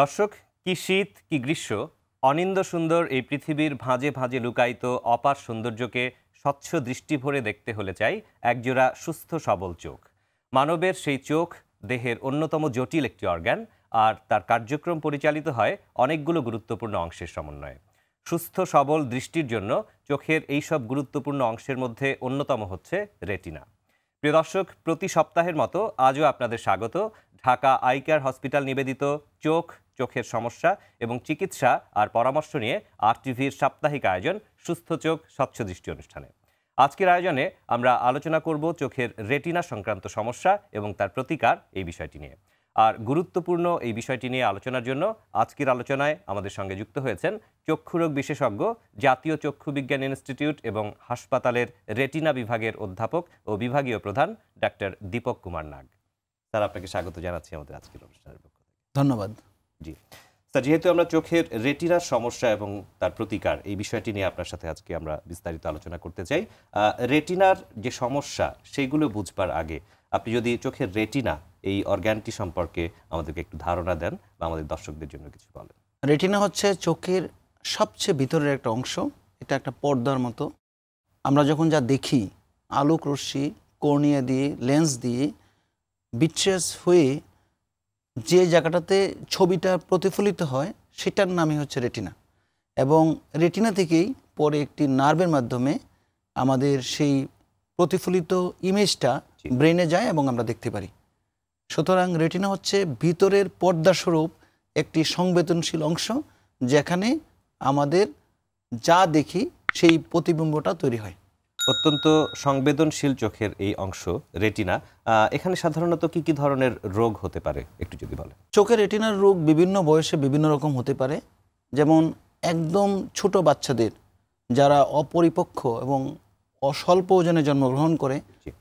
দর্শক কি শীত কি গ্রীষ্ম অনিন্দ সুন্দর এই পৃথিবীর ভাঁজে ভাঁজে লুকায়িত অপার সৌন্দর্যকে স্বচ্ছ দৃষ্টি ভরে দেখতে হলে চাই একজোড়া সুস্থ সবল চোখ মানবের সেই চোখ দেহের অন্যতম জটিল একটি অর্গান আর তার কার্যক্রম পরিচালিত হয় অনেকগুলো গুরুত্বপূর্ণ অংশের সমন্বয়ে সুস্থ সবল দৃষ্টির জন্য চোখের এই সব গুরুত্বপূর্ণ অংশের মধ্যে অন্যতম হচ্ছে রেটিনা প্রিয় দর্শক প্রতি সপ্তাহের মতো আজও আপনাদের স্বাগত ঢাকা আই কেয়ার হসপিটাল নিবেদিত চোখ চোখের সমস্যা এবং চিকিৎসা আর পরামর্শ নিয়ে আর টিভির সাপ্তাহিক আয়োজন সুস্থ চোখ স্বচ্ছ দৃষ্টি অনুষ্ঠানে আজকের আয়োজনে আমরা আলোচনা করব চোখের রেটিনা সংক্রান্ত সমস্যা এবং তার প্রতিকার এই বিষয়টি নিয়ে আর গুরুত্বপূর্ণ এই বিষয়টি নিয়ে আলোচনার জন্য আজকের আলোচনায় আমাদের সঙ্গে যুক্ত হয়েছেন চক্ষুরোগ বিশেষজ্ঞ জাতীয় চক্ষু বিজ্ঞান ইনস্টিটিউট এবং হাসপাতালের রেটিনা বিভাগের অধ্যাপক ও বিভাগীয় প্রধান ডাক্তার দীপক কুমার নাগ স্যার আপনাকে স্বাগত জানাচ্ছি আমাদের আজকের অনুষ্ঠানের পক্ষ থেকে ধন্যবাদ জি স্যার যেহেতু আমরা চোখের রেটিনার সমস্যা এবং তার প্রতিকার এই বিষয়টি নিয়ে আপনার সাথে আজকে আমরা বিস্তারিত আলোচনা করতে চাই রেটিনার যে সমস্যা সেইগুলো বুঝবার আগে আপনি যদি চোখের রেটিনা এই অর্গ্যানটি সম্পর্কে আমাদেরকে একটু ধারণা দেন বা আমাদের দর্শকদের জন্য কিছু বলেন রেটিনা হচ্ছে চোখের সবচেয়ে ভিতরের একটা অংশ এটা একটা পর্দার মতো আমরা যখন যা দেখি আলোক রশ্মি কর্নিয়া দিয়ে লেন্স দিয়ে বিট্রেস হয়ে যে জায়গাটাতে ছবিটা প্রতিফলিত হয় সেটার নামই হচ্ছে রেটিনা এবং রেটিনা থেকেই পরে একটি নার্ভের মাধ্যমে আমাদের সেই প্রতিফলিত ইমেজটা ব্রেনে যায় এবং আমরা দেখতে পারি সুতরাং রেটিনা হচ্ছে ভিতরের পর্দাস্বরূপ একটি সংবেদনশীল অংশ যেখানে আমাদের যা দেখি সেই প্রতিবিম্বটা তৈরি হয় অত্যন্ত সংবেদনশীল চোখের এই অংশ রেটিনা এখানে সাধারণত কি কি ধরনের রোগ হতে পারে একটু যদি বলে চোখের রেটিনার রোগ বিভিন্ন বয়সে বিভিন্ন রকম হতে পারে যেমন একদম ছোট বাচ্চাদের যারা অপরিপক্ষ এবং অস্বল্প ওজনে জন্মগ্রহণ করে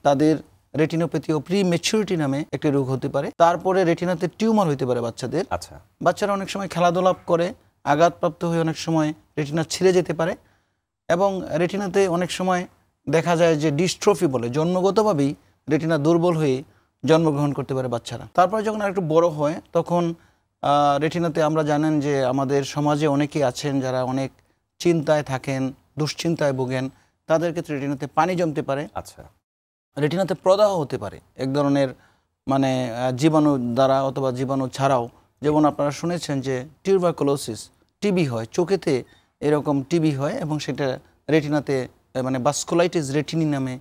তাদের রেটিনোপ্যাথি ও প্রি মেচুরিটি নামে একটি রোগ হতে পারে তারপরে রেটিনাতে টিউমার হতে পারে বাচ্চাদের আচ্ছা বাচ্চারা অনেক সময় খেলাধুলা করে আঘাতপ্রাপ্ত হয়ে অনেক সময় রেটিনা ছিঁড়ে যেতে পারে এবং রেটিনাতে অনেক সময় দেখা যায় যে ডিস্ট্রফি বলে জন্মগতভাবেই রেটিনা দুর্বল হয়ে জন্মগ্রহণ করতে পারে বাচ্চারা তারপরে যখন আর একটু বড় হয় তখন রেটিনাতে আমরা জানেন যে আমাদের সমাজে অনেকেই আছেন যারা অনেক চিন্তায় থাকেন দুশ্চিন্তায় ভোগেন তাদের ক্ষেত্রে রেটিনাতে পানি জমতে পারে আচ্ছা রেটিনাতে প্রদাহ হতে পারে এক ধরনের মানে জীবাণু দ্বারা অথবা জীবাণু ছাড়াও যেমন আপনারা শুনেছেন যে টিউবারকুলোসিস টিবি হয় চোখেতে এরকম টিবি হয় এবং সেটা রেটিনাতে মানে বাস্কুলাইটিস রেটিনি নামে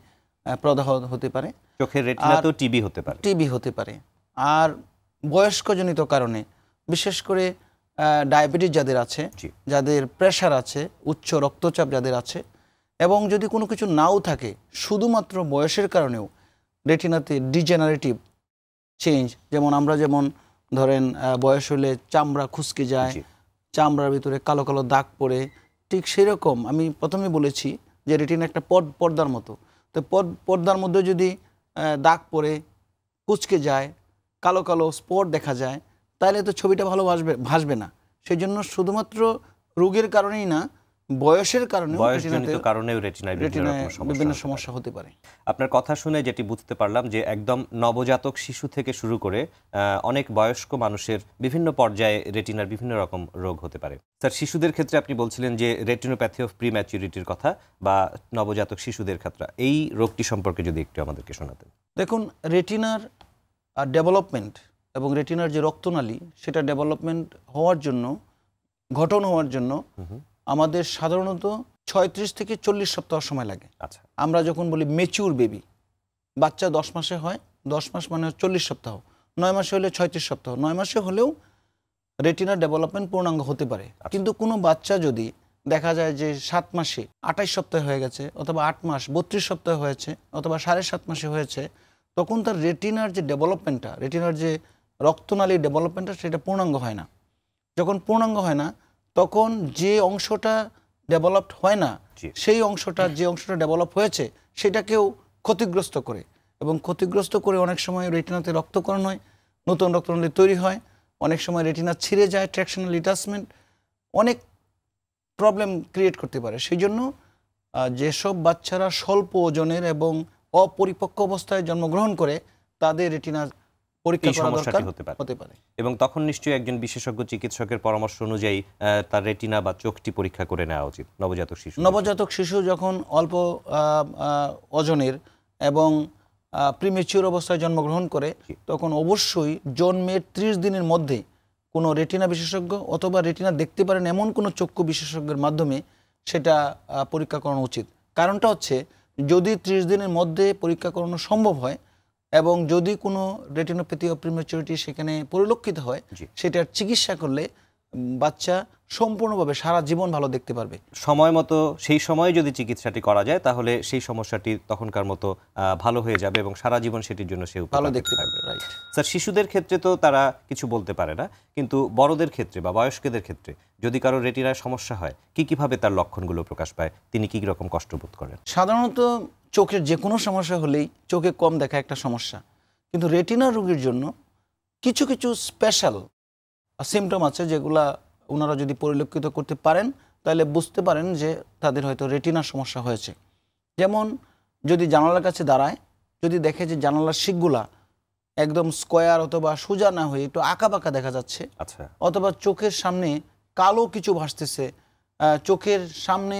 প্রদাহ হতে পারে চোখের রেটিনা তো টিবি হতে পারে টিবি হতে পারে আর বয়স্কজনিত কারণে বিশেষ করে ডায়াবেটিস যাদের আছে যাদের প্রেশার আছে উচ্চ রক্তচাপ যাদের আছে এবং যদি কোনো কিছু নাও থাকে শুধুমাত্র বয়সের কারণেও রেটিনাতে ডিজেনারেটিভ চেঞ্জ যেমন আমরা যেমন ধরেন বয়স হলে চামড়া খুসকে যায় চামড়ার ভিতরে কালো কালো দাগ পড়ে ঠিক সেরকম আমি প্রথমে বলেছি যে রেটিনা একটা পদ পর্দার মতো তো পদ পর্দার মধ্যে যদি দাগ পড়ে কুচকে যায় কালো কালো স্পট দেখা যায় তাহলে তো ছবিটা ভালো ভাসবে ভাসবে না সেই জন্য শুধুমাত্র রোগের কারণেই না বয়সের কারণে বয়সজনিত কারণেও রেটিনায় বিভিন্ন সমস্যা হতে পারে আপনার কথা শুনে যেটি বুঝতে পারলাম যে একদম নবজাতক শিশু থেকে শুরু করে অনেক বয়স্ক মানুষের বিভিন্ন পর্যায়ে রেটিনার বিভিন্ন রকম রোগ হতে পারে স্যার শিশুদের ক্ষেত্রে আপনি বলছিলেন যে রেটিনোপ্যাথি অফ প্রি ম্যাচুরিটির কথা বা নবজাতক শিশুদের ক্ষেত্রে এই রোগটি সম্পর্কে যদি একটু আমাদেরকে শোনাতেন দেখুন রেটিনার ডেভেলপমেন্ট এবং রেটিনার যে রক্তনালী সেটা ডেভেলপমেন্ট হওয়ার জন্য ঘটন হওয়ার জন্য আমাদের সাধারণত ছয়ত্রিশ থেকে চল্লিশ সপ্তাহ সময় লাগে আচ্ছা আমরা যখন বলি মেচিউর বেবি বাচ্চা দশ মাসে হয় দশ মাস মানে চল্লিশ সপ্তাহ নয় মাসে হলে ছয়ত্রিশ সপ্তাহ নয় মাসে হলেও রেটিনা ডেভেলপমেন্ট পূর্ণাঙ্গ হতে পারে আচ্ছা। কিন্তু কোনো বাচ্চা যদি দেখা যায় যে সাত মাসে আটাইশ সপ্তাহে হয়ে গেছে অথবা আট মাস বত্রিশ সপ্তাহে হয়েছে অথবা সাড়ে সাত মাসে হয়েছে তখন তার রেটিনার যে ডেভেলপমেন্টটা রেটিনার যে রক্তনালী ডেভেলপমেন্টটা সেটা পূর্ণাঙ্গ হয় না যখন পূর্ণাঙ্গ হয় না তখন যে অংশটা ডেভেলপড হয় না সেই অংশটা যে অংশটা ডেভেলপ হয়েছে সেটাকেও ক্ষতিগ্রস্ত করে এবং ক্ষতিগ্রস্ত করে অনেক সময় রেটিনাতে রক্তকরণ হয় নতুন রক্তনলী তৈরি হয় অনেক সময় রেটিনা ছিঁড়ে যায় ট্র্যাকশনাল লিটাসমেন্ট অনেক প্রবলেম ক্রিয়েট করতে পারে সেই জন্য যেসব বাচ্চারা স্বল্প ওজনের এবং অপরিপক্ক অবস্থায় জন্মগ্রহণ করে তাদের রেটিনা পরীক্ষা সমস্যাটি হতে পারে হতে পারে এবং তখন নিশ্চয়ই একজন বিশেষজ্ঞ চিকিৎসকের পরামর্শ অনুযায়ী তার রেটিনা বা চোখটি পরীক্ষা করে নেওয়া উচিত নবজাতক শিশু নবজাতক শিশু যখন অল্প ওজনের এবং প্রিমেচিওর অবস্থায় জন্মগ্রহণ করে তখন অবশ্যই জন্মের ত্রিশ দিনের মধ্যে কোনো রেটিনা বিশেষজ্ঞ অথবা রেটিনা দেখতে পারেন এমন কোনো চক্ষু বিশেষজ্ঞের মাধ্যমে সেটা পরীক্ষা করানো উচিত কারণটা হচ্ছে যদি ত্রিশ দিনের মধ্যে পরীক্ষা করানো সম্ভব হয় এবং যদি কোনো রেটিনোপ্যাথি অফ প্রিমেচুরিটি সেখানে পরিলক্ষিত হয় সেটার চিকিৎসা করলে বাচ্চা সম্পূর্ণভাবে সারা জীবন ভালো দেখতে পারবে সময় মতো সেই সময়ে যদি চিকিৎসাটি করা যায় তাহলে সেই সমস্যাটি তখনকার মতো ভালো হয়ে যাবে এবং সারা জীবন সেটির জন্য সে ভালো দেখতে পারবে রাইট স্যার শিশুদের ক্ষেত্রে তো তারা কিছু বলতে পারে না কিন্তু বড়দের ক্ষেত্রে বা বয়স্কদের ক্ষেত্রে যদি কারো রেটিনায় সমস্যা হয় কি কিভাবে তার লক্ষণগুলো প্রকাশ পায় তিনি কি রকম কষ্ট বোধ করেন সাধারণত চোখের যে কোনো সমস্যা হলেই চোখে কম দেখা একটা সমস্যা কিন্তু রেটিনা রোগীর জন্য কিছু কিছু স্পেশাল সিমটম আছে যেগুলা ওনারা যদি পরিলক্ষিত করতে পারেন তাহলে বুঝতে পারেন যে তাদের হয়তো রেটিনার সমস্যা হয়েছে যেমন যদি জানালার কাছে দাঁড়ায় যদি দেখে যে জানালার শিখগুলা একদম স্কোয়ার অথবা সোজা না হয়ে একটু আঁকা বাঁকা দেখা যাচ্ছে আচ্ছা অথবা চোখের সামনে কালো কিছু ভাসতেছে চোখের সামনে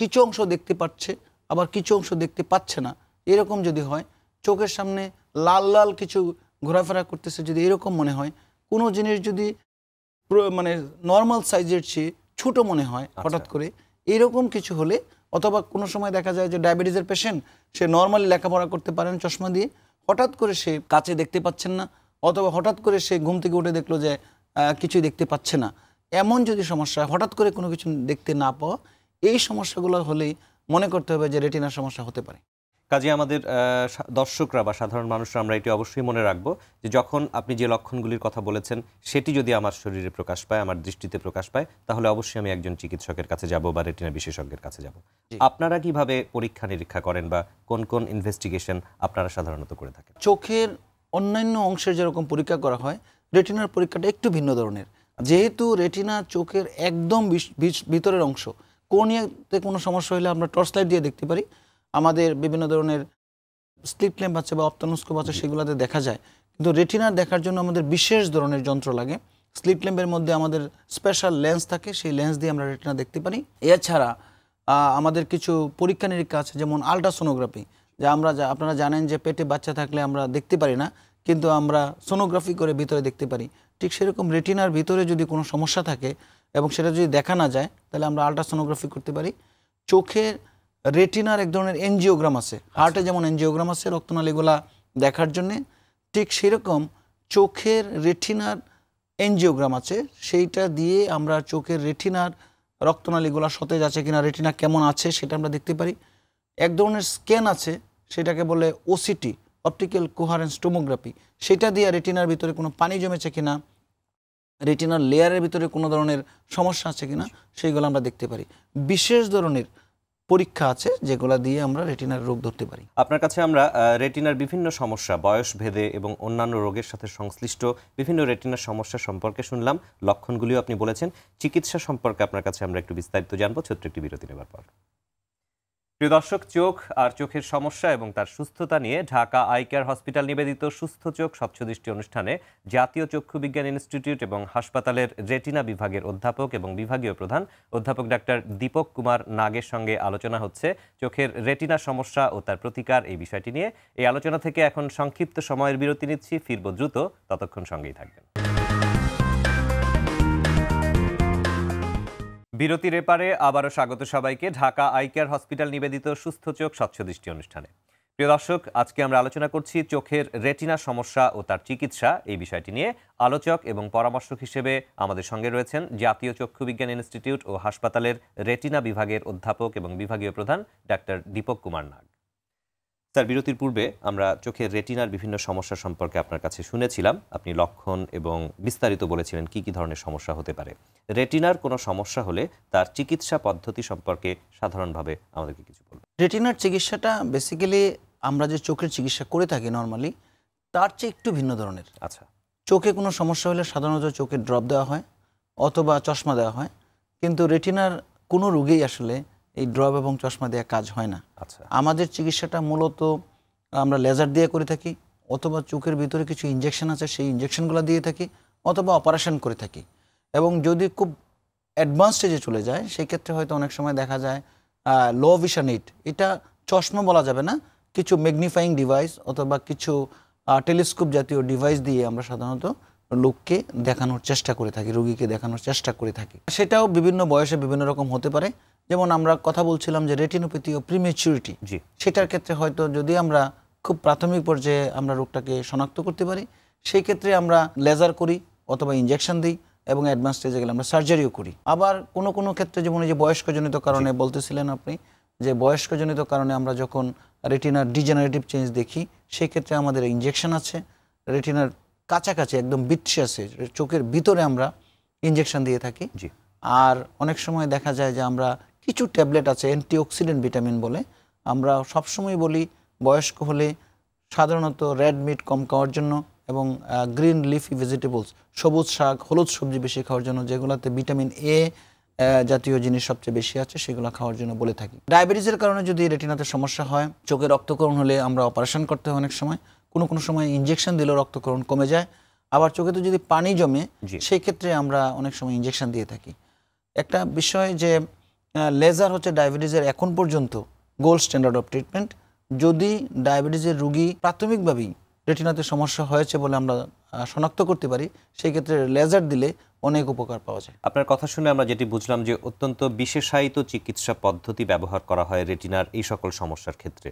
কিছু অংশ দেখতে পাচ্ছে আবার কিছু অংশ দেখতে পাচ্ছে না এরকম যদি হয় চোখের সামনে লাল লাল কিছু ঘোরাফেরা করতেছে যদি এরকম মনে হয় কোনো জিনিস যদি মানে নর্মাল সাইজের চেয়ে ছোট মনে হয় আচ্ছা। হঠাৎ করে এরকম কিছু হলে অথবা কোনো সময় দেখা যায় যে ডায়াবেটিসের পেশেন্ট সে নর্মালি লেখাপড়া করতে পারেন চশমা দিয়ে হঠাৎ করে সে কাছে দেখতে পাচ্ছেন না অথবা হঠাৎ করে সে ঘুম থেকে উঠে দেখলো যে কিছুই দেখতে পাচ্ছে না এমন যদি সমস্যা হঠাৎ করে কোনো কিছু দেখতে না পাওয়া এই সমস্যাগুলো হলেই মনে করতে হবে যে রেটিনার সমস্যা হতে পারে কাজে আমাদের দর্শকরা বা সাধারণ মানুষরা আমরা এটি অবশ্যই মনে রাখবো যে যখন আপনি যে লক্ষণগুলির কথা বলেছেন সেটি যদি আমার শরীরে প্রকাশ পায় আমার দৃষ্টিতে প্রকাশ পায় তাহলে অবশ্যই আমি একজন চিকিৎসকের কাছে যাব বা রেটিনা বিশেষজ্ঞের কাছে যাব আপনারা কিভাবে পরীক্ষা নিরীক্ষা করেন বা কোন কোন ইনভেস্টিগেশন আপনারা সাধারণত করে থাকেন চোখের অন্যান্য অংশের যেরকম পরীক্ষা করা হয় রেটিনার পরীক্ষাটা একটু ভিন্ন ধরনের যেহেতু রেটিনা চোখের একদম ভিতরের অংশ কোনিয়াতে কোনো সমস্যা হলে আমরা টর্চ লাইট দিয়ে দেখতে পারি আমাদের বিভিন্ন ধরনের স্লিপ ল্যাম্প আছে বা অপ্তানুস্কোপ আছে সেগুলোতে দেখা যায় কিন্তু রেটিনা দেখার জন্য আমাদের বিশেষ ধরনের যন্ত্র লাগে স্লিপ ল্যাম্পের মধ্যে আমাদের স্পেশাল লেন্স থাকে সেই লেন্স দিয়ে আমরা রেটিনা দেখতে পারি এছাড়া আমাদের কিছু পরীক্ষা নিরীক্ষা আছে যেমন আলট্রাসোনোগ্রাফি যা আমরা যা আপনারা জানেন যে পেটে বাচ্চা থাকলে আমরা দেখতে পারি না কিন্তু আমরা সোনোগ্রাফি করে ভিতরে দেখতে পারি ঠিক সেরকম রেটিনার ভিতরে যদি কোনো সমস্যা থাকে এবং সেটা যদি দেখা না যায় তাহলে আমরা আলট্রাসোনোগ্রাফি করতে পারি চোখের রেটিনার এক ধরনের এনজিওগ্রাম আছে হার্টে আচ্ছা। যেমন এনজিওগ্রাম আছে রক্তনালীগুলা দেখার জন্যে ঠিক সেরকম চোখের রেটিনার এনজিওগ্রাম আছে সেইটা দিয়ে আমরা চোখের রেটিনার রক্তনালীগুলা সতেজ আছে কিনা রেটিনা কেমন আছে সেটা আমরা দেখতে পারি এক ধরনের স্ক্যান আছে সেটাকে বলে ওসিটি অপটিক্যাল কোহারেন্স টোমোগ্রাফি সেটা দিয়ে রেটিনার ভিতরে কোনো পানি জমেছে কিনা রেটিনার লেয়ারের ভিতরে কোনো ধরনের সমস্যা আছে কিনা সেইগুলো আমরা দেখতে পারি বিশেষ ধরনের পরীক্ষা আছে যেগুলো দিয়ে আমরা রেটিনার রোগ ধরতে পারি আপনার কাছে আমরা রেটিনার বিভিন্ন সমস্যা বয়স ভেদে এবং অন্যান্য রোগের সাথে সংশ্লিষ্ট বিভিন্ন রেটিনার সমস্যা সম্পর্কে শুনলাম লক্ষণগুলিও আপনি বলেছেন চিকিৎসা সম্পর্কে আপনার কাছে আমরা একটু বিস্তারিত জানবো ছোট্ট একটি বিরতি নেবার পর প্রিয় চোখ আর চোখের সমস্যা এবং তার সুস্থতা নিয়ে ঢাকা আই কেয়ার হসপিটাল নিবেদিত সুস্থ চোখ স্বচ্ছদৃষ্টি অনুষ্ঠানে জাতীয় চক্ষু বিজ্ঞান ইনস্টিটিউট এবং হাসপাতালের রেটিনা বিভাগের অধ্যাপক এবং বিভাগীয় প্রধান অধ্যাপক ডাক্তার দীপক কুমার নাগের সঙ্গে আলোচনা হচ্ছে চোখের রেটিনা সমস্যা ও তার প্রতিকার এই বিষয়টি নিয়ে এই আলোচনা থেকে এখন সংক্ষিপ্ত সময়ের বিরতি নিচ্ছি ফিরব দ্রুত ততক্ষণ সঙ্গেই থাকবেন বিরতির এপারে আবারও স্বাগত সবাইকে ঢাকা আইকেয়ার হসপিটাল নিবেদিত সুস্থ চোখ স্বচ্ছ দৃষ্টি অনুষ্ঠানে প্রিয় দর্শক আজকে আমরা আলোচনা করছি চোখের রেটিনা সমস্যা ও তার চিকিৎসা এই বিষয়টি নিয়ে আলোচক এবং পরামর্শক হিসেবে আমাদের সঙ্গে রয়েছেন জাতীয় চক্ষু বিজ্ঞান ইনস্টিটিউট ও হাসপাতালের রেটিনা বিভাগের অধ্যাপক এবং বিভাগীয় প্রধান ডাক্তার দীপক কুমার নাগ স্যার বিরতির পূর্বে আমরা চোখের রেটিনার বিভিন্ন সমস্যা সম্পর্কে আপনার কাছে শুনেছিলাম আপনি লক্ষণ এবং বিস্তারিত বলেছিলেন কি কি ধরনের সমস্যা হতে পারে রেটিনার কোনো সমস্যা হলে তার চিকিৎসা পদ্ধতি সম্পর্কে সাধারণভাবে আমাদেরকে কিছু বলবেন রেটিনার চিকিৎসাটা বেসিক্যালি আমরা যে চোখের চিকিৎসা করে থাকি নর্মালি তার চেয়ে একটু ভিন্ন ধরনের আচ্ছা চোখে কোনো সমস্যা হলে সাধারণত চোখে ড্রপ দেওয়া হয় অথবা চশমা দেওয়া হয় কিন্তু রেটিনার কোনো রোগেই আসলে এই ড্রপ এবং চশমা দেওয়া কাজ হয় না আচ্ছা আমাদের চিকিৎসাটা মূলত আমরা লেজার দিয়ে করে থাকি অথবা চোখের ভিতরে কিছু ইঞ্জেকশন আছে সেই ইঞ্জেকশনগুলো দিয়ে থাকি অথবা অপারেশন করে থাকি এবং যদি খুব অ্যাডভান্স স্টেজে চলে যায় সেই ক্ষেত্রে হয়তো অনেক সময় দেখা যায় লো ভিশন ইট এটা চশমা বলা যাবে না কিছু ম্যাগনিফাইং ডিভাইস অথবা কিছু টেলিস্কোপ জাতীয় ডিভাইস দিয়ে আমরা সাধারণত লোককে দেখানোর চেষ্টা করে থাকি রুগীকে দেখানোর চেষ্টা করে থাকি সেটাও বিভিন্ন বয়সে বিভিন্ন রকম হতে পারে যেমন আমরা কথা বলছিলাম যে রেটিনোপ্যাথি ও প্রিমেচিউরিটি সেটার ক্ষেত্রে হয়তো যদি আমরা খুব প্রাথমিক পর্যায়ে আমরা রোগটাকে শনাক্ত করতে পারি সেই ক্ষেত্রে আমরা লেজার করি অথবা ইঞ্জেকশন দিই এবং অ্যাডভান্স স্টেজে গেলে আমরা সার্জারিও করি আবার কোনো কোনো ক্ষেত্রে যেমন এই যে বয়স্কজনিত কারণে বলতেছিলেন আপনি যে বয়স্কজনিত কারণে আমরা যখন রেটিনার ডিজেনারেটিভ চেঞ্জ দেখি সেই ক্ষেত্রে আমাদের ইঞ্জেকশন আছে রেটিনার কাছাকাছি একদম বিচ্ছে আছে চোখের ভিতরে আমরা ইঞ্জেকশন দিয়ে থাকি আর অনেক সময় দেখা যায় যে আমরা কিছু ট্যাবলেট আছে অ্যান্টিঅক্সিডেন্ট ভিটামিন বলে আমরা সবসময় বলি বয়স্ক হলে সাধারণত রেড মিট কম খাওয়ার জন্য এবং গ্রিন লিফি ভেজিটেবলস সবুজ শাক হলুদ সবজি বেশি খাওয়ার জন্য যেগুলোতে ভিটামিন এ জাতীয় জিনিস সবচেয়ে বেশি আছে সেগুলো খাওয়ার জন্য বলে থাকি ডায়াবেটিসের কারণে যদি রেটিনাতে সমস্যা হয় চোখে রক্তকরণ হলে আমরা অপারেশন করতে হয় অনেক সময় কোনো কোনো সময় ইঞ্জেকশন দিলেও রক্তকরণ কমে যায় আবার চোখে তো যদি পানি জমে সেই ক্ষেত্রে আমরা অনেক সময় ইঞ্জেকশন দিয়ে থাকি একটা বিষয় যে লেজার হচ্ছে ডায়াবেটিসের এখন পর্যন্ত গোল্ড স্ট্যান্ডার্ড অফ ট্রিটমেন্ট যদি ডায়াবেটিসের রুগী প্রাথমিকভাবেই রেটিনাতে সমস্যা হয়েছে বলে আমরা শনাক্ত করতে পারি সেই ক্ষেত্রে লেজার দিলে অনেক উপকার পাওয়া যায় আপনার কথা শুনে আমরা যেটি বুঝলাম যে অত্যন্ত বিশেষায়িত চিকিৎসা পদ্ধতি ব্যবহার করা হয় রেটিনার এই সকল সমস্যার ক্ষেত্রে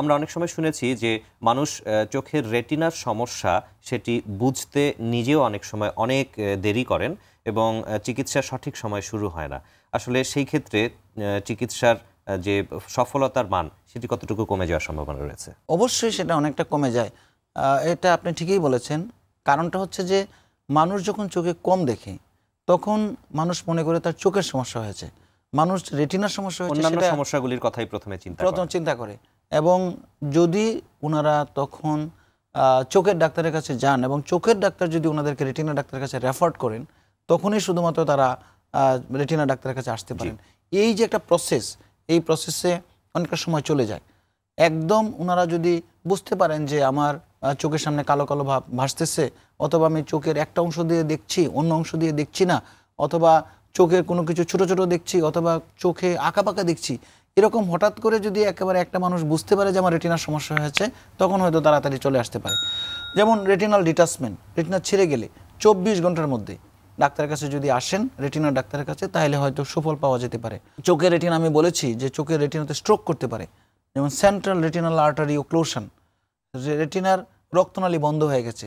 আমরা অনেক সময় শুনেছি যে মানুষ চোখের রেটিনার সমস্যা সেটি বুঝতে নিজেও অনেক সময় অনেক দেরি করেন এবং চিকিৎসা সঠিক সময় শুরু হয় না আসলে সেই ক্ষেত্রে চিকিৎসার যে সফলতার মান সেটি কতটুকু কমে যাওয়ার সম্ভাবনা রয়েছে অবশ্যই সেটা অনেকটা কমে যায় এটা আপনি ঠিকই বলেছেন কারণটা হচ্ছে যে মানুষ যখন চোখে কম দেখে তখন মানুষ মনে করে তার চোখের সমস্যা হয়েছে মানুষ রেটিনার সমস্যা হয়েছে সমস্যাগুলির কথাই প্রথমে চিন্তা প্রথম চিন্তা করে এবং যদি ওনারা তখন চোখের ডাক্তারের কাছে যান এবং চোখের ডাক্তার যদি ওনাদেরকে রেটিনা ডাক্তারের কাছে রেফার করেন তখনই শুধুমাত্র তারা রেটিনা ডাক্তারের কাছে আসতে পারেন এই যে একটা প্রসেস এই প্রসেসে অনেকটা সময় চলে যায় একদম ওনারা যদি বুঝতে পারেন যে আমার চোখের সামনে কালো কালো ভাব ভাসতেছে অথবা আমি চোখের একটা অংশ দিয়ে দেখছি অন্য অংশ দিয়ে দেখছি না অথবা চোখের কোনো কিছু ছোট ছোট দেখছি অথবা চোখে আঁকাপাকা দেখছি এরকম হঠাৎ করে যদি একেবারে একটা মানুষ বুঝতে পারে যে আমার রেটিনার সমস্যা হয়েছে তখন হয়তো তাড়াতাড়ি চলে আসতে পারে যেমন রেটিনাল ডিটাচমেন্ট রেটিনা ছেড়ে গেলে চব্বিশ ঘন্টার মধ্যে ডাক্তারের কাছে যদি আসেন রেটিনা ডাক্তারের কাছে তাহলে হয়তো সুফল পাওয়া যেতে পারে চোখের রেটিনা আমি বলেছি যে চোখের রেটিনাতে স্ট্রোক করতে পারে যেমন সেন্ট্রাল রেটিনাল আর্টারি ওক্লোশন রেটিনার রক্তনালী বন্ধ হয়ে গেছে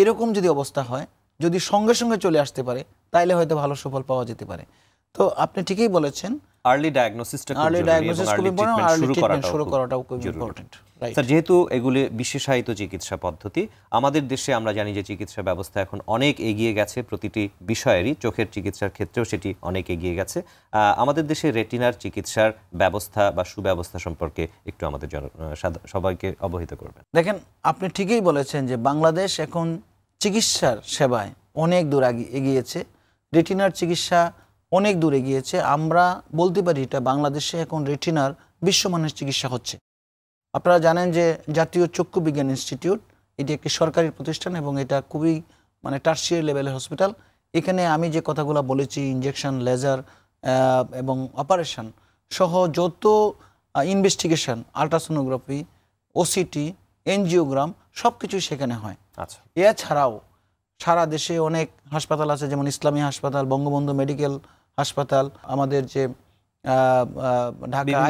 এরকম যদি অবস্থা হয় যদি সঙ্গে সঙ্গে চলে আসতে পারে তাইলে হয়তো ভালো সুফল পাওয়া যেতে পারে তো আপনি ঠিকই বলেছেন আর্লি ডায়াগনোসিসটা আর্লি ডায়াগনোসিস খুব ইম্পর্টেন্ট আর্লি ট্রিটমেন্ট শুরু করাটাও খুব ইম্পর্টেন্ট স্যার যেহেতু এগুলি বিশেষায়িত চিকিৎসা পদ্ধতি আমাদের দেশে আমরা জানি যে চিকিৎসা ব্যবস্থা এখন অনেক এগিয়ে গেছে প্রতিটি বিষয়েরই চোখের চিকিৎসার ক্ষেত্রেও সেটি অনেক এগিয়ে গেছে আমাদের দেশে রেটিনার চিকিৎসার ব্যবস্থা বা সুব্যবস্থা সম্পর্কে একটু আমাদের সবাইকে অবহিত করবেন দেখেন আপনি ঠিকই বলেছেন যে বাংলাদেশ এখন চিকিৎসার সেবায় অনেক দূর এগিয়েছে রেটিনার চিকিৎসা অনেক দূরে গিয়েছে আমরা বলতে পারি এটা বাংলাদেশে এখন রেটিনার বিশ্বমানের চিকিৎসা হচ্ছে আপনারা জানেন যে জাতীয় চক্ষু বিজ্ঞান ইনস্টিটিউট এটি একটি সরকারি প্রতিষ্ঠান এবং এটা খুবই মানে টার্সিয়ার লেভেলের হসপিটাল এখানে আমি যে কথাগুলো বলেছি ইঞ্জেকশন লেজার এবং অপারেশন সহ যত ইনভেস্টিগেশন আলট্রাসোনোগ্রাফি ওসিটি এনজিওগ্রাম সব কিছুই সেখানে হয় আচ্ছা এছাড়াও সারা দেশে অনেক হাসপাতাল আছে যেমন ইসলামী হাসপাতাল বঙ্গবন্ধু মেডিকেল হাসপাতাল আমাদের যে ঢাকা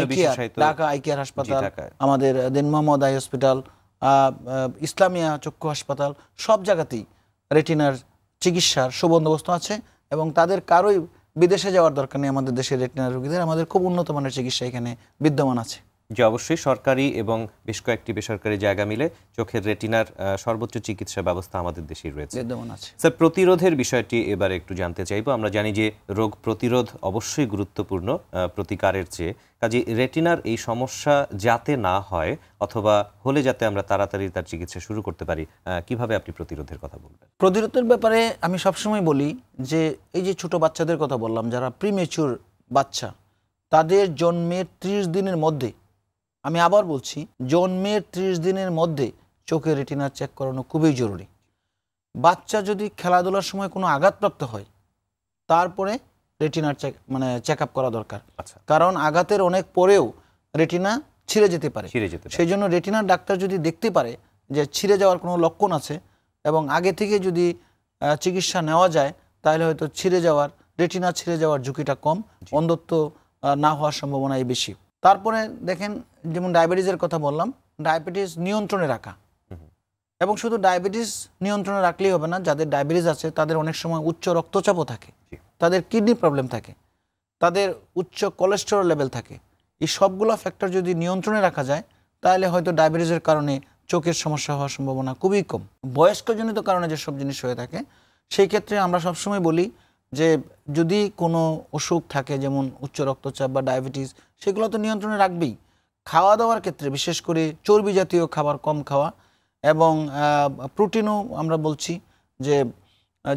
ঢাকা আইকিয়ার হাসপাতাল আমাদের দেন মোহাম্মদ আই হসপিটাল ইসলামিয়া চক্ষু হাসপাতাল সব জায়গাতেই রেটিনার চিকিৎসার সুবন্দোবস্ত আছে এবং তাদের কারোই বিদেশে যাওয়ার দরকার নেই আমাদের দেশের রেটিনার রোগীদের আমাদের খুব উন্নত মানের চিকিৎসা এখানে বিদ্যমান আছে যে অবশ্যই সরকারি এবং বেশ কয়েকটি বেসরকারি জায়গা মিলে চোখের রেটিনার সর্বোচ্চ চিকিৎসা ব্যবস্থা আমাদের দেশে রয়েছে স্যার প্রতিরোধের বিষয়টি এবারে একটু জানতে চাইব আমরা জানি যে রোগ প্রতিরোধ অবশ্যই গুরুত্বপূর্ণ প্রতিকারের চেয়ে কাজে রেটিনার এই সমস্যা যাতে না হয় অথবা হলে যাতে আমরা তাড়াতাড়ি তার চিকিৎসা শুরু করতে পারি কিভাবে আপনি প্রতিরোধের কথা বলবেন প্রতিরোধের ব্যাপারে আমি সবসময় বলি যে এই যে ছোট বাচ্চাদের কথা বললাম যারা প্রিমেচুর বাচ্চা তাদের জন্মের ত্রিশ দিনের মধ্যে আমি আবার বলছি জন্মের ত্রিশ দিনের মধ্যে চোখের রেটিনা চেক করানো খুবই জরুরি বাচ্চা যদি খেলাধুলার সময় কোনো আঘাতপ্রাপ্ত হয় তারপরে রেটিনার চেক মানে চেক আপ করা দরকার আচ্ছা। কারণ আঘাতের অনেক পরেও রেটিনা ছিঁড়ে যেতে পারে সেই জন্য রেটিনার ডাক্তার যদি দেখতে পারে যে ছিঁড়ে যাওয়ার কোনো লক্ষণ আছে এবং আগে থেকে যদি চিকিৎসা নেওয়া যায় তাহলে হয়তো ছিঁড়ে যাওয়ার রেটিনা ছিঁড়ে যাওয়ার ঝুঁকিটা কম অন্ধত্ব না হওয়ার সম্ভাবনাই বেশি তারপরে দেখেন যেমন ডায়াবেটিসের কথা বললাম ডায়াবেটিস নিয়ন্ত্রণে রাখা এবং শুধু ডায়াবেটিস নিয়ন্ত্রণে রাখলেই হবে না যাদের ডায়াবেটিস আছে তাদের অনেক সময় উচ্চ রক্তচাপও থাকে তাদের কিডনি প্রবলেম থাকে তাদের উচ্চ কোলেস্টেরল লেভেল থাকে এই সবগুলো ফ্যাক্টর যদি নিয়ন্ত্রণে রাখা যায় তাহলে হয়তো ডায়াবেটিসের কারণে চোখের সমস্যা হওয়ার সম্ভাবনা খুবই কম বয়স্কজনিত কারণে যেসব জিনিস হয়ে থাকে সেই ক্ষেত্রে আমরা সবসময় বলি যে যদি কোনো অসুখ থাকে যেমন উচ্চ রক্তচাপ বা ডায়াবেটিস সেগুলো তো নিয়ন্ত্রণে রাখবেই খাওয়া দাওয়ার ক্ষেত্রে বিশেষ করে চর্বি জাতীয় খাবার কম খাওয়া এবং প্রোটিনও আমরা বলছি যে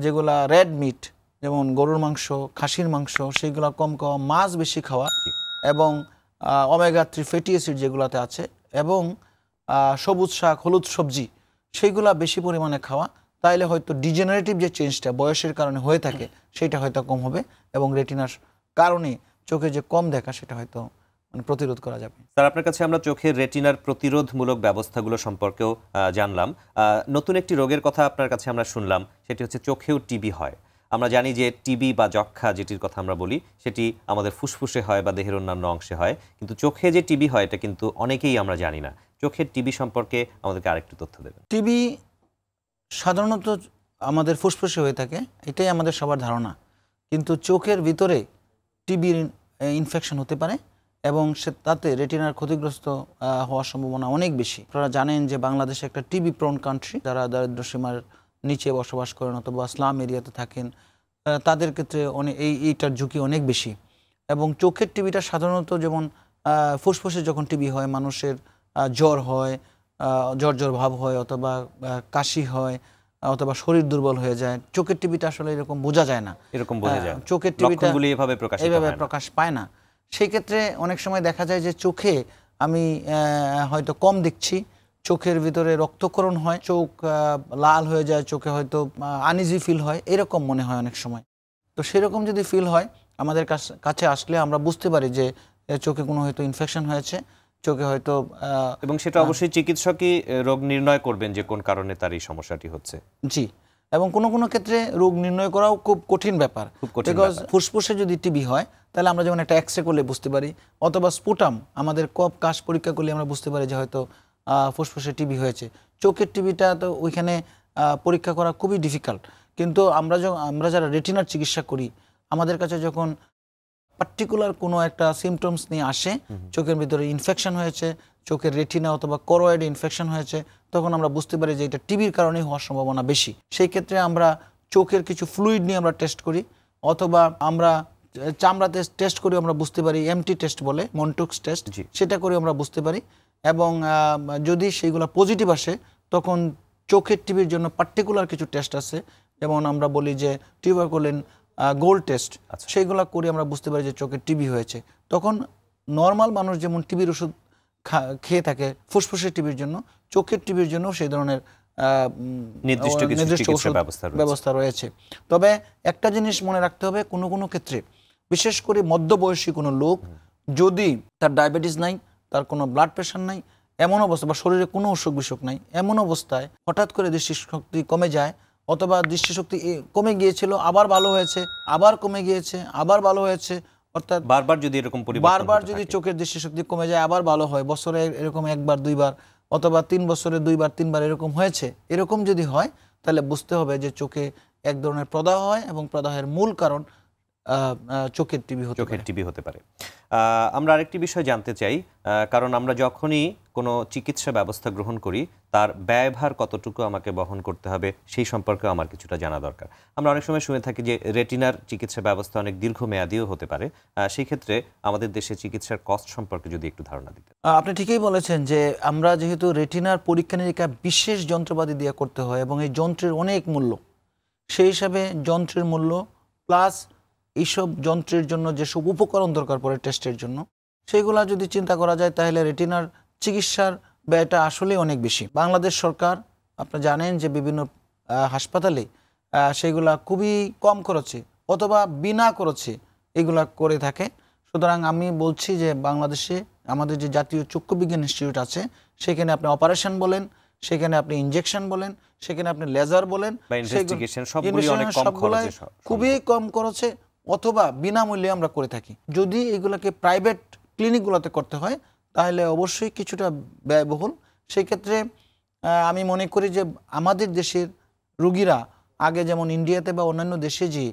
যেগুলা রেড মিট যেমন গরুর মাংস খাসির মাংস সেগুলো কম খাওয়া মাছ বেশি খাওয়া এবং অমেগা থ্রি ফ্যাটি অ্যাসিড যেগুলোতে আছে এবং সবুজ শাক হলুদ সবজি সেইগুলা বেশি পরিমাণে খাওয়া তাইলে হয়তো ডিজেনারেটিভ যে চেঞ্জটা বয়সের কারণে হয়ে থাকে সেটা হয়তো কম হবে এবং রেটিনার কারণে চোখে যে কম দেখা সেটা হয়তো মানে প্রতিরোধ করা যাবে স্যার আপনার কাছে আমরা চোখের রেটিনার প্রতিরোধমূলক ব্যবস্থাগুলো সম্পর্কেও জানলাম নতুন একটি রোগের কথা আপনার কাছে আমরা শুনলাম সেটি হচ্ছে চোখেও টিবি হয় আমরা জানি যে টিবি বা যক্ষা যেটির কথা আমরা বলি সেটি আমাদের ফুসফুসে হয় বা দেহের অন্যান্য অংশে হয় কিন্তু চোখে যে টিবি হয় এটা কিন্তু অনেকেই আমরা জানি না চোখের টিবি সম্পর্কে আমাদেরকে আরেকটি তথ্য দেবেন টিবি সাধারণত আমাদের ফুসফুসে হয়ে থাকে এটাই আমাদের সবার ধারণা কিন্তু চোখের ভিতরে টিবির ইনফেকশন হতে পারে এবং সে তাতে রেটিনার ক্ষতিগ্রস্ত হওয়ার সম্ভাবনা অনেক বেশি আপনারা জানেন যে বাংলাদেশ একটা টিবি প্রোন কান্ট্রি যারা দারিদ্র্যসীমার নিচে বসবাস করেন অথবা স্লাম এরিয়াতে থাকেন তাদের ক্ষেত্রে অনেক এই এইটার ঝুঁকি অনেক বেশি এবং চোখের টিবিটা সাধারণত যেমন ফুসফুসে যখন টিবি হয় মানুষের জ্বর হয় জ্বর জ্বর ভাব হয় অথবা কাশি হয় অথবা শরীর দুর্বল হয়ে যায় চোখের টিভিটা আসলে এরকম বোঝা যায় না এরকম বোঝা যায় চোখের টিভিটা এভাবে প্রকাশ এভাবে প্রকাশ পায় না সেই ক্ষেত্রে অনেক সময় দেখা যায় যে চোখে আমি হয়তো কম দেখছি চোখের ভিতরে রক্তকরণ হয় চোখ লাল হয়ে যায় চোখে হয়তো আনইজি ফিল হয় এরকম মনে হয় অনেক সময় তো সেরকম যদি ফিল হয় আমাদের কাছে আসলে আমরা বুঝতে পারি যে চোখে কোনো হয়তো ইনফেকশন হয়েছে চোখে হয়তো এবং সেটা অবশ্যই চিকিৎসকই রোগ নির্ণয় করবেন যে কোন কারণে তার এই সমস্যাটি হচ্ছে জি এবং কোনো কোনো ক্ষেত্রে রোগ নির্ণয় করাও খুব কঠিন ব্যাপার বিকজ ফুসফুসে যদি টিবি হয় তাহলে আমরা যেমন একটা এক্সরে করলে বুঝতে পারি অথবা স্পুটাম আমাদের কপ কাশ পরীক্ষা করলে আমরা বুঝতে পারি যে হয়তো ফুসফুসে টিবি হয়েছে চোখের টিবিটা তো ওইখানে পরীক্ষা করা খুবই ডিফিকাল্ট কিন্তু আমরা আমরা যারা রেটিনার চিকিৎসা করি আমাদের কাছে যখন পার্টিকুলার কোনো একটা সিমটমস নিয়ে আসে চোখের ভিতরে ইনফেকশন হয়েছে চোখের রেটিনা অথবা করোয়েড ইনফেকশন হয়েছে তখন আমরা বুঝতে পারি যে এটা টিবির কারণে হওয়ার সম্ভাবনা বেশি সেই ক্ষেত্রে আমরা চোখের কিছু ফ্লুইড নিয়ে আমরা টেস্ট করি অথবা আমরা চামড়াতে টেস্ট করি আমরা বুঝতে পারি এমটি টেস্ট বলে মন্টুক্স টেস্ট সেটা করে আমরা বুঝতে পারি এবং যদি সেইগুলো পজিটিভ আসে তখন চোখের টিভির জন্য পার্টিকুলার কিছু টেস্ট আছে যেমন আমরা বলি যে টিউবার কোলেন গোল্ড টেস্ট সেইগুলো করে আমরা বুঝতে পারি যে চোখে টিবি হয়েছে তখন নর্মাল মানুষ যেমন টিবির ওষুধ খেয়ে থাকে ফুসফুসের টিবির জন্য চোখের টিবির জন্য সেই ধরনের নির্দিষ্ট নির্দিষ্ট ব্যবস্থা রয়েছে তবে একটা জিনিস মনে রাখতে হবে কোনো কোনো ক্ষেত্রে বিশেষ করে মধ্যবয়সী কোনো লোক যদি তার ডায়াবেটিস নাই তার কোনো ব্লাড প্রেশার নাই এমন অবস্থা বা শরীরে কোনো অসুখ বিসুখ নাই এমন অবস্থায় হঠাৎ করে শক্তি কমে যায় অথবা দৃষ্টিশক্তি কমে গিয়েছিল আবার ভালো হয়েছে আবার কমে গিয়েছে আবার ভালো হয়েছে অর্থাৎ বারবার যদি এরকম বারবার যদি চোখের দৃষ্টিশক্তি কমে যায় আবার ভালো হয় বছরে এরকম একবার দুইবার অথবা তিন বছরে দুইবার তিনবার এরকম হয়েছে এরকম যদি হয় তাহলে বুঝতে হবে যে চোখে এক ধরনের প্রদাহ হয় এবং প্রদাহের মূল কারণ চোখের টিভি হতে চোখের টিভি হতে পারে আমরা আরেকটি বিষয় জানতে চাই কারণ আমরা যখনই কোনো চিকিৎসা ব্যবস্থা গ্রহণ করি তার ব্যয়ভার কতটুকু আমাকে বহন করতে হবে সেই সম্পর্কে আমার কিছুটা জানা দরকার আমরা অনেক সময় শুনে থাকি যে রেটিনার চিকিৎসা ব্যবস্থা অনেক দীর্ঘমেয়াদীও হতে পারে সেই ক্ষেত্রে আমাদের দেশে চিকিৎসার কস্ট সম্পর্কে যদি একটু ধারণা দিতে আপনি ঠিকই বলেছেন যে আমরা যেহেতু রেটিনার পরীক্ষা নিরীক্ষা বিশেষ যন্ত্রপাতি দিয়ে করতে হয় এবং এই যন্ত্রের অনেক মূল্য সেই হিসাবে যন্ত্রের মূল্য প্লাস এইসব যন্ত্রের জন্য যেসব উপকরণ দরকার পড়ে টেস্টের জন্য সেইগুলো যদি চিন্তা করা যায় তাহলে রেটিনার চিকিৎসার ব্যয়টা আসলেই অনেক বেশি বাংলাদেশ সরকার আপনি জানেন যে বিভিন্ন হাসপাতালে সেগুলা খুবই কম খরচে অথবা বিনা করেছে এগুলা করে থাকে সুতরাং আমি বলছি যে বাংলাদেশে আমাদের যে জাতীয় চক্ষু বিজ্ঞান ইনস্টিটিউট আছে সেখানে আপনি অপারেশন বলেন সেখানে আপনি ইনজেকশন বলেন সেখানে আপনি লেজার বলেন খুবই কম খরচে অথবা বিনামূল্যে আমরা করে থাকি যদি এগুলোকে প্রাইভেট ক্লিনিকগুলোতে করতে হয় তাহলে অবশ্যই কিছুটা ব্যয়বহুল সেক্ষেত্রে আমি মনে করি যে আমাদের দেশের রুগীরা আগে যেমন ইন্ডিয়াতে বা অন্যান্য দেশে যে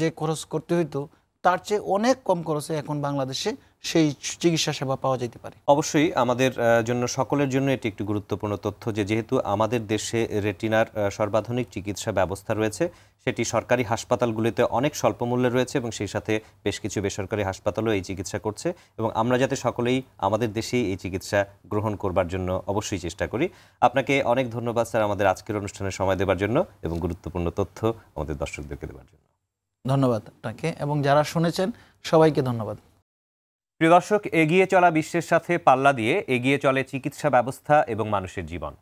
যে খরচ করতে হইতো তার চেয়ে অনেক কম খরচে এখন বাংলাদেশে সেই চিকিৎসা সেবা পাওয়া যেতে পারে অবশ্যই আমাদের জন্য সকলের জন্য এটি একটি গুরুত্বপূর্ণ তথ্য যে যেহেতু আমাদের দেশে রেটিনার সর্বাধুনিক চিকিৎসা ব্যবস্থা রয়েছে সেটি সরকারি হাসপাতালগুলিতে অনেক স্বল্প মূল্যে রয়েছে এবং সেই সাথে বেশ কিছু বেসরকারি হাসপাতালও এই চিকিৎসা করছে এবং আমরা যাতে সকলেই আমাদের দেশেই এই চিকিৎসা গ্রহণ করবার জন্য অবশ্যই চেষ্টা করি আপনাকে অনেক ধন্যবাদ স্যার আমাদের আজকের অনুষ্ঠানে সময় দেবার জন্য এবং গুরুত্বপূর্ণ তথ্য আমাদের দর্শকদেরকে দেওয়ার জন্য ধন্যবাদ আপনাকে এবং যারা শুনেছেন সবাইকে ধন্যবাদ প্রিয় দর্শক এগিয়ে চলা বিশ্বের সাথে পাল্লা দিয়ে এগিয়ে চলে চিকিৎসা ব্যবস্থা এবং মানুষের জীবন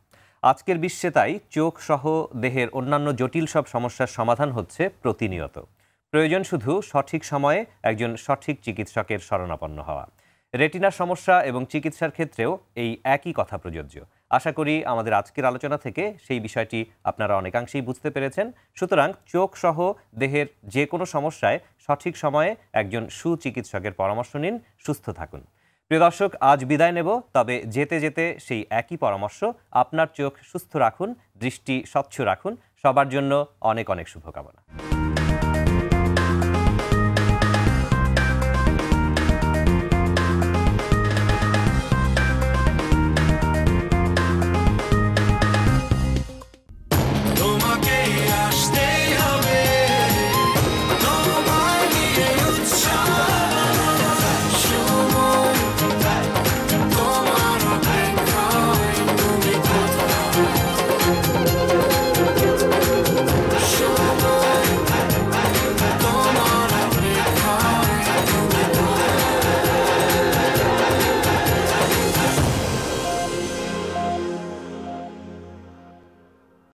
আজকের বিশ্বে তাই চোখ সহ দেহের অন্যান্য জটিল সব সমস্যার সমাধান হচ্ছে প্রতিনিয়ত প্রয়োজন শুধু সঠিক সময়ে একজন সঠিক চিকিৎসকের শরণাপন্ন হওয়া রেটিনার সমস্যা এবং চিকিৎসার ক্ষেত্রেও এই একই কথা প্রযোজ্য আশা করি আমাদের আজকের আলোচনা থেকে সেই বিষয়টি আপনারা অনেকাংশেই বুঝতে পেরেছেন সুতরাং চোখ সহ দেহের যে কোনো সমস্যায় সঠিক সময়ে একজন সুচিকিৎসকের পরামর্শ নিন সুস্থ থাকুন প্রিয় দর্শক আজ বিদায় নেব তবে যেতে যেতে সেই একই পরামর্শ আপনার চোখ সুস্থ রাখুন দৃষ্টি স্বচ্ছ রাখুন সবার জন্য অনেক অনেক শুভকামনা